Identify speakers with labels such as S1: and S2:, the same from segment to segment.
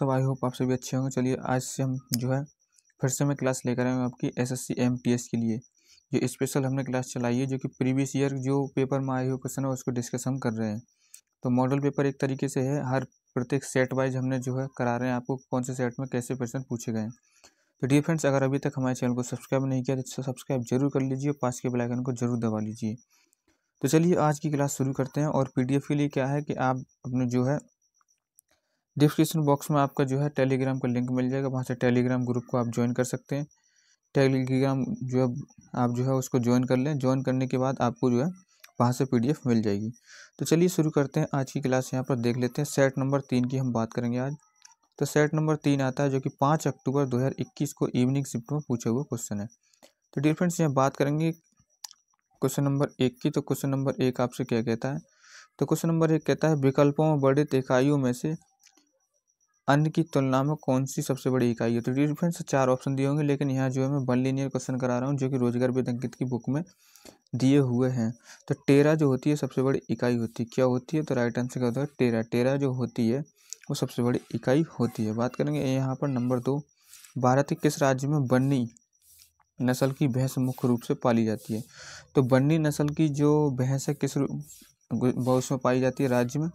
S1: सब I hope आप सभी अच्छे होंगे चलिए आज से हम जो है फिर से मैं क्लास लेकर आया हूँ आपकी S S C M T S के लिए जो स्पेशल हमने क्लास चलाई है जो कि प्रीवियस ईयर जो पेपर में आए हुए क्वेश्चन है उसको डिस्कस हम कर रहे हैं तो मॉडल पेपर एक तरीके से है हर प्रत्येक सेट वाइज हमने जो है करा रहे हैं आपको कौन से सेट में कैसे क्वेश्चन पूछे गए हैं तो डी फ्रेंड्स अगर अभी तक हमारे चैनल को सब्सक्राइब नहीं किया तो सब्सक्राइब जरूर कर लीजिए और पास के बेलाइकन को जरूर दबा लीजिए तो चलिए आज की क्लास शुरू करते हैं और पी के लिए क्या है कि आप अपने जो है डिस्क्रिप्शन बॉक्स में आपका जो है टेलीग्राम का लिंक मिल जाएगा वहाँ से टेलीग्राम ग्रुप को आप ज्वाइन कर सकते हैं टेलीग्राम जो है आप जो है उसको ज्वाइन कर लें ज्वाइन करने के बाद आपको जो है वहाँ से पीडीएफ मिल जाएगी तो चलिए शुरू करते हैं आज की क्लास यहाँ पर देख लेते हैं सेट नंबर तीन की हम बात करेंगे आज तो सेट नंबर तीन आता है जो कि पाँच अक्टूबर दो को इवनिंग शिफ्ट में पूछे हुए क्वेश्चन है तो डियर फ्रेंड्स यहाँ बात करेंगे क्वेश्चन नंबर एक की तो क्वेश्चन नंबर एक आपसे क्या कहता है तो क्वेश्चन नंबर एक कहता है विकल्पों में बड़े इकाइयों में से अन्य की तुलना में कौन सी सबसे बड़ी इकाई है तो फ्रेंड्स चार ऑप्शन दिए होंगे लेकिन यहाँ जो है मैं वन लीनियर क्वेश्चन करा रहा हूँ जो कि रोजगार वेद की बुक में दिए हुए हैं तो टेरा जो होती है सबसे बड़ी इकाई होती है क्या होती है तो राइट आंसर क्या होता है टेरा टेरा जो होती है वो सबसे बड़ी इकाई होती है बात करेंगे यहाँ पर नंबर दो भारत के किस राज्य में बन्नी नस्ल की भैंस मुख्य रूप से पाली जाती है तो बन्नी नस्ल की जो भैंस है किस बहुत में पाई जाती है राज्य में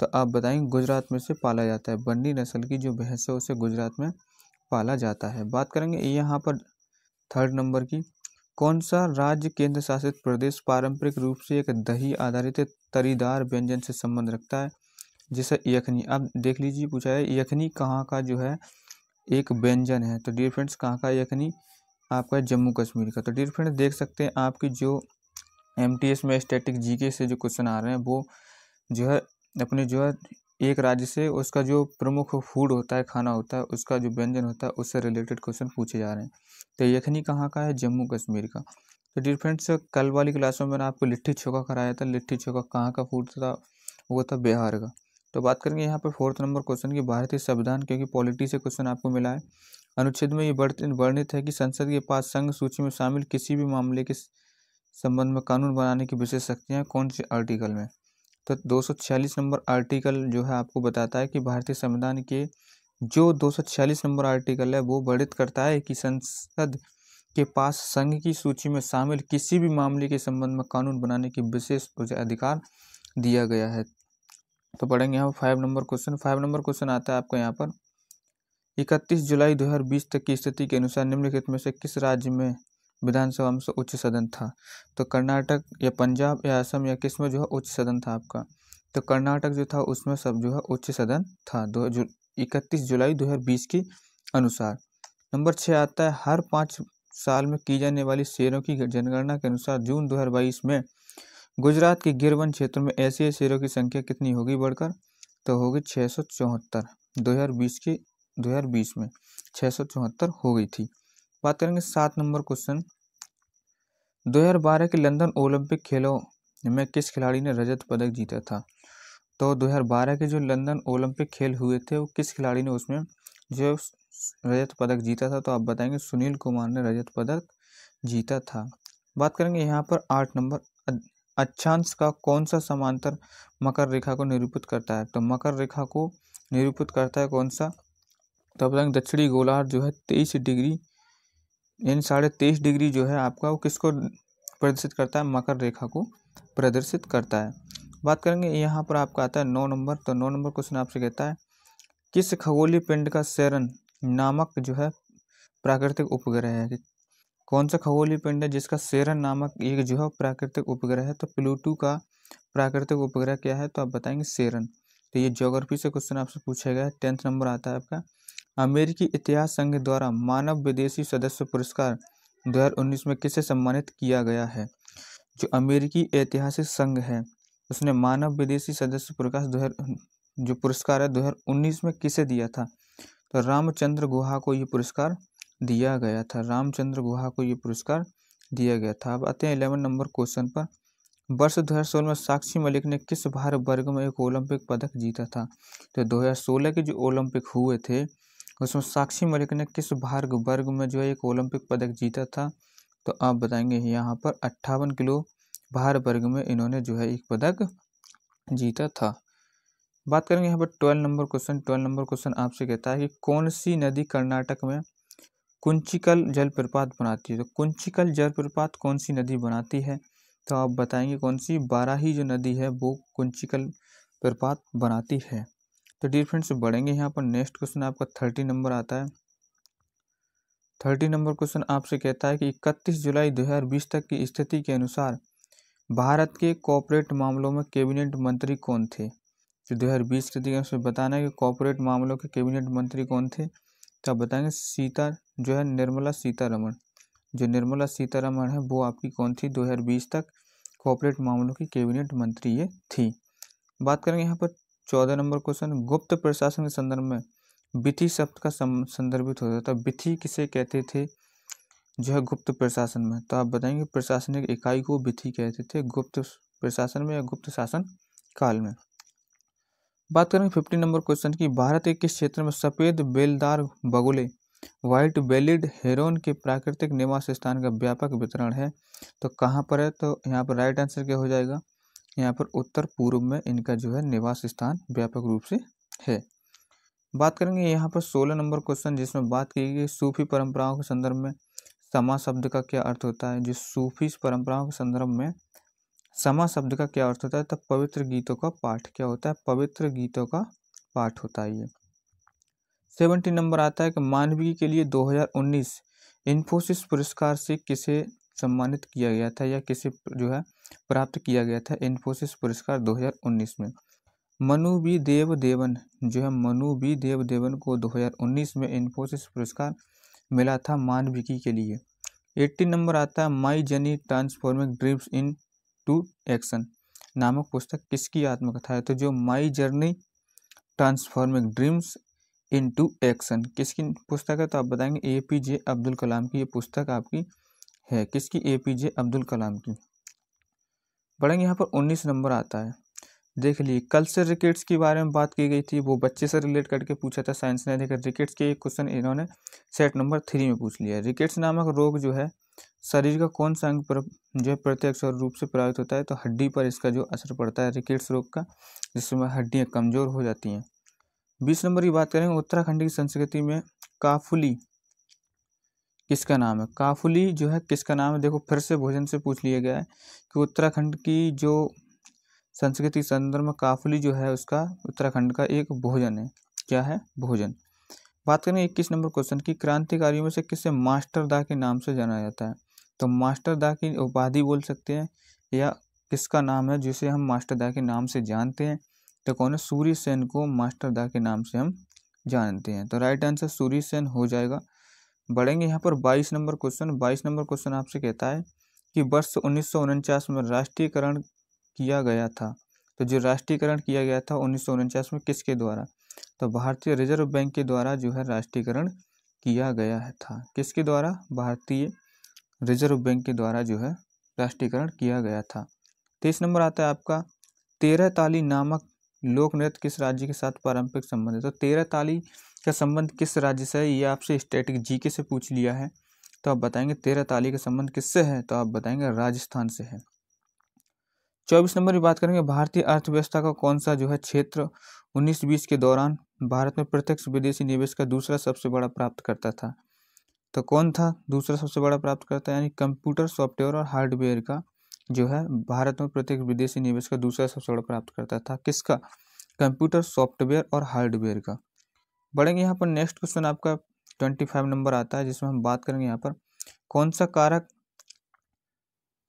S1: तो आप बताएंगे गुजरात में से पाला जाता है बंडी नस्ल की जो भैंस है उसे गुजरात में पाला जाता है बात करेंगे यहाँ पर थर्ड नंबर की कौन सा राज्य केंद्र शासित प्रदेश पारंपरिक रूप से एक दही आधारित तरीदार व्यंजन से संबंध रखता है जैसे यखनी अब देख लीजिए पूछा है यखनी कहाँ का जो है एक व्यंजन है तो डियर फ्रेंड्स कहाँ का यखनी आपका जम्मू कश्मीर का तो डियर फ्रेंड्स देख सकते हैं आपकी जो एम में स्टैटिक जीके से जो क्वेश्चन आ रहे हैं वो जो है अपने जो है एक राज्य से उसका जो प्रमुख फूड होता है खाना होता है उसका जो व्यंजन होता है उससे रिलेटेड क्वेश्चन पूछे जा रहे हैं तो यखनी कहाँ का है जम्मू कश्मीर का तो डियर फ्रेंड्स कल वाली क्लास में मैंने आपको लिट्टी चोखा कराया था लिट्टी चोखा कहाँ का फूड था वो था बिहार का तो बात करेंगे यहाँ पर फोर्थ नंबर क्वेश्चन की भारतीय संविधान क्योंकि पॉलिटी से क्वेश्चन आपको मिला है अनुच्छेद में ये वर्णित है कि संसद के पास संघ सूची में शामिल किसी भी मामले के संबंध में कानून बनाने की विशेष शक्तियाँ कौन से आर्टिकल में तो 246 नंबर आर्टिकल जो है आपको बताता है कि भारतीय संविधान के जो 246 नंबर आर्टिकल है वो वर्णित करता है कि संसद के पास संघ की सूची में शामिल किसी भी मामले के संबंध में कानून बनाने की विशेष अधिकार दिया गया है तो पढ़ेंगे हम five number question five number question आता है आपका यहाँ पर इकतीस जुलाई 2020 तक की स्थिति के अनुसार निम्नलिखित में से किस राज्य में विधानसभा में से उच्च सदन था तो कर्नाटक या पंजाब या असम या किस में जो है उच्च सदन था आपका तो कर्नाटक जो था उसमें सब जो है उच्च सदन था दो जु, इकतीस जुलाई बीस के अनुसार नंबर छः आता है हर पाँच साल में की जाने वाली शेरों की जनगणना के अनुसार जून दो हजार बाईस में गुजरात के गिरवन क्षेत्र में ऐसे शेरों की संख्या कितनी होगी बढ़कर तो होगी छः सौ चौहत्तर दो हज़ार बीस के दो हज़ार बीस में छः सौ चौहत्तर हो गई थी बात करेंगे सात नंबर क्वेश्चन 2012 के लंदन ओलंपिक खेलों में किस खिलाड़ी ने रजत पदक जीता था तो 2012 के जो लंदन ओलंपिक खेल हुए थे वो किस खिलाड़ी ने उसमें जो रजत पदक जीता था तो आप बताएंगे सुनील कुमार ने रजत पदक जीता था बात करेंगे यहाँ पर आठ नंबर अक्षांश का कौन सा समांतर मकर रेखा को निरूपित करता है तो मकर रेखा को निरूपित करता है कौन सा तो बताएंगे दक्षिणी गोलार्ध जो है तेईस डिग्री यानी साढ़े तेईस डिग्री जो है आपका वो किसको प्रदर्शित करता है मकर रेखा को प्रदर्शित करता है बात करेंगे यहाँ पर आपका आता है नौ नंबर तो नौ नंबर क्वेश्चन आपसे कहता है किस खगोलीय पिंड का सेरन नामक जो है प्राकृतिक उपग्रह है कौन सा खगोलीय पिंड है जिसका सेरन नामक एक जो है प्राकृतिक उपग्रह है तो प्लूटो का प्राकृतिक उपग्रह क्या है तो आप बताएंगे सेरन तो ये ज्योग्राफी से क्वेश्चन आपसे पूछा गया है टेंथ नंबर आता है आपका अमेरिकी इतिहास संघ द्वारा मानव विदेशी सदस्य पुरस्कार दो हज़ार उन्नीस में किसे सम्मानित किया गया है जो अमेरिकी ऐतिहासिक संघ है उसने मानव विदेशी सदस्य पुरस्कार दो जो पुरस्कार है दो हज़ार उन्नीस में किसे दिया था तो रामचंद्र गुहा को ये पुरस्कार दिया गया था रामचंद्र गुहा को ये पुरस्कार दिया गया था अब आते हैं इलेवन नंबर क्वेश्चन पर वर्ष 2016 में साक्षी मलिक ने किस भार वर्ग में एक ओलंपिक पदक जीता था तो 2016 के जो ओलंपिक हुए थे उसमें साक्षी मलिक ने किस भार्ग वर्ग में जो है एक ओलंपिक पदक जीता था तो आप बताएंगे यहाँ पर अट्ठावन किलो भार वर्ग में इन्होंने जो है एक पदक जीता था बात करेंगे यहाँ पर twelve number question twelve number question आपसे कहता है कि कौन सी नदी कर्नाटक में कुंचिकल जलप्रपात बनाती है तो कुंचिकल जलप्रपात कौन सी नदी बनाती है तो आप बताएंगे कौन सी बाराही जो नदी है वो कुंचिकल प्रपात बनाती है तो डियर फ्रेंड्स बढ़ेंगे यहाँ पर नेक्स्ट क्वेश्चन आपका थर्टी नंबर आता है थर्टी नंबर क्वेश्चन आपसे कहता है कि इकतीस जुलाई बीस तक की स्थिति के अनुसार भारत के कॉपोरेट मामलों में कैबिनेट मंत्री कौन थे जो 2020 के दिग्गज बताना है कि कॉपोरेट मामलों के कैबिनेट मंत्री कौन थे तो आप बताएंगे सीता जो है निर्मला सीतारमण जो निर्मला सीतारमण है वो आपकी कौन थी दो हजार बीस तक कॉपोरेट मामलों की कैबिनेट मंत्री ये थी बात करेंगे यहाँ पर चौदह नंबर क्वेश्चन गुप्त प्रशासन के संदर्भ में बिथी शब्द का संदर्भित होता था विथि तो किसे कहते थे जो है गुप्त प्रशासन में तो आप बताएंगे प्रशासनिक इकाई को बिथी कहते थे गुप्त प्रशासन में या गुप्त शासन काल में बात करेंगे फिफ्टी नंबर क्वेश्चन की भारत के किस क्षेत्र में सफ़ेद बेलदार बगुले व्हाइट बेलिड हेरोन के प्राकृतिक निवास स्थान का व्यापक वितरण है तो कहाँ पर है तो यहाँ पर राइट आंसर क्या हो जाएगा यहाँ पर उत्तर पूर्व में इनका जो है निवास स्थान व्यापक रूप से है बात करेंगे यहाँ पर सोलह नंबर क्वेश्चन जिसमें बात की गई सूफी परंपराओं के संदर्भ में समा शब्द का क्या अर्थ होता है जो सूफी परंपराओं के संदर्भ में समा शब्द का क्या अर्थ होता है तब पवित्र गीतों का पाठ क्या होता है पवित्र गीतों का पाठ होता है ये सेवेंटी नंबर आता है कि मानवीय के लिए 2019 इन्फोसिस पुरस्कार से किसे सम्मानित किया गया था या किसे जो है प्राप्त किया गया था इन्फोसिस पुरस्कार 2019 में मनु बी देव देवन जो है मनु बी देव देवन को 2019 में इन्फोसिस पुरस्कार मिला था मानविकी के लिए एट्टीन नंबर आता है my journey transforming dreams into action नामक पुस्तक किसकी आत्मकथा है तो जो my journey transforming dreams into action किसकी पुस्तक है तो आप बताएंगे ए पी जे अब्दुल कलाम की ये पुस्तक आपकी है किसकी ए पी जे अब्दुल कलाम की बढ़ेंगे यहाँ पर उन्नीस नंबर आता है देख लिए से रिकेट्स के बारे में बात की गई थी वो बच्चे से रिलेट करके पूछा था साइंस ने देखा रिकेट्स के एक क्वेश्चन इन्होंने सेट नंबर थ्री में पूछ लिया है रिकेट्स नामक रोग जो है शरीर का कौन सा अंग पर जो है प्रत्यक्ष और रूप से प्रभावित होता है तो हड्डी पर इसका जो असर पड़ता है रिकेट्स रोग का जिसमें हड्डियाँ कमज़ोर हो जाती हैं बीस नंबर की बात करेंगे उत्तराखंड की संस्कृति में काफुली किसका नाम है काफुली जो है किसका नाम है देखो फिर से भोजन से पूछ लिया गया है कि उत्तराखंड की जो संस्कृति संदर्भ में काफुली जो है उसका उत्तराखंड का एक भोजन है क्या है भोजन बात करें इक्कीस नंबर क्वेश्चन की क्रांतिकारियों में से किसे मास्टर दा के नाम से जाना जाता है तो मास्टर दा की उपाधि बोल सकते हैं या किसका नाम है जिसे हम मास्टर दा के नाम से जानते हैं तो कौन है सूर्य सेन को मास्टर दा के नाम से हम जानते हैं तो राइट आंसर सूर्य सेन हो जाएगा बढ़ेंगे यहाँ पर बाईस नंबर क्वेश्चन बाईस नंबर क्वेश्चन आपसे कहता है कि वर्ष उन्नीस में राष्ट्रीयकरण किया गया था तो जो राष्ट्रीयकरण किया गया था उन्नीस में किसके द्वारा तो भारतीय रिजर्व बैंक के द्वारा जो है राष्ट्रीयकरण किया गया है था किसके द्वारा भारतीय रिजर्व बैंक के द्वारा जो है राष्ट्रीयकरण किया गया था तेईस नंबर आता है आपका तेरह ताली नामक लोक नृत्य किस राज्य के साथ पारंपरिक संबंध है तो तेरह ताली का संबंध किस राज्य से है ये आपसे स्टैटिक जीके से पूछ लिया है तो आप बताएंगे तेरह ताली का संबंध किससे है तो आप बताएंगे राजस्थान से है चौबीस नंबर की बात करेंगे भारतीय अर्थव्यवस्था का कौन सा जो है क्षेत्र उन्नीस बीस के दौरान भारत में प्रत्यक्ष विदेशी निवेश का दूसरा सबसे बड़ा प्राप्त करता था तो कौन था दूसरा सबसे बड़ा प्राप्त करता यानी कंप्यूटर सॉफ्टवेयर और हार्डवेयर का जो है भारत में प्रत्यक्ष विदेशी निवेश का दूसरा सबसे बड़ा प्राप्त करता था किसका कंप्यूटर सॉफ्टवेयर और हार्डवेयर का बढ़ेंगे यहाँ पर नेक्स्ट क्वेश्चन आपका ट्वेंटी फाइव नंबर आता है जिसमें हम बात करेंगे यहाँ पर कौन सा कारक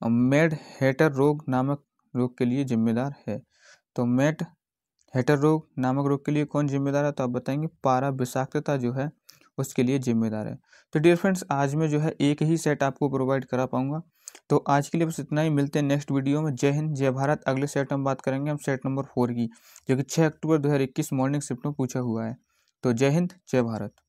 S1: मेड हेटर रोग नामक रोग के लिए जिम्मेदार है तो मेड हेटर रोग नामक रोग के लिए कौन जिम्मेदार है तो आप बताएंगे पारा विषाक्तता जो है उसके लिए जिम्मेदार है तो डियर फ्रेंड्स आज में जो है एक ही सेट आपको प्रोवाइड करा पाऊंगा तो आज के लिए बस इतना ही मिलते हैं नेक्स्ट वीडियो में जय हिंद जय भारत अगले सेट हम बात करेंगे हम सेट नंबर फोर की जो कि छः अक्टूबर इक्कीस मॉर्निंग शिफ्ट में पूछा हुआ है तो जय हिंद जय भारत